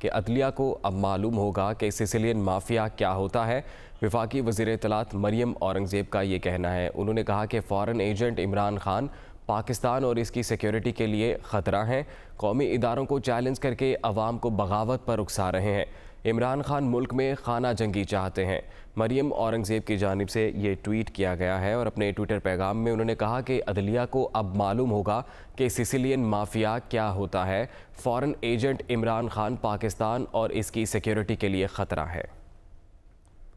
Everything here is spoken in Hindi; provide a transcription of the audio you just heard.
कि अदलिया को अब मालूम होगा कि सिसिलियन माफिया क्या होता है विफाकी वजी तलात मरियम औरंगजेब का ये कहना है उन्होंने कहा कि फॉरेन एजेंट इमरान खान पाकिस्तान और इसकी सिक्योरिटी के लिए ख़तरा हैं कौमी इदारों को चैलेंज करके अवाम को बगावत पर उकसा रहे हैं इमरान खान मुल्क में खाना जंगी चाहते हैं मरियम औरंगज़ेब की जानब से ये ट्वीट किया गया है और अपने ट्विटर पैगाम में उन्होंने कहा कि अदलिया को अब मालूम होगा कि सिसिलियन माफिया क्या होता है फॉरेन एजेंट इमरान खान पाकिस्तान और इसकी सिक्योरिटी के लिए ख़तरा है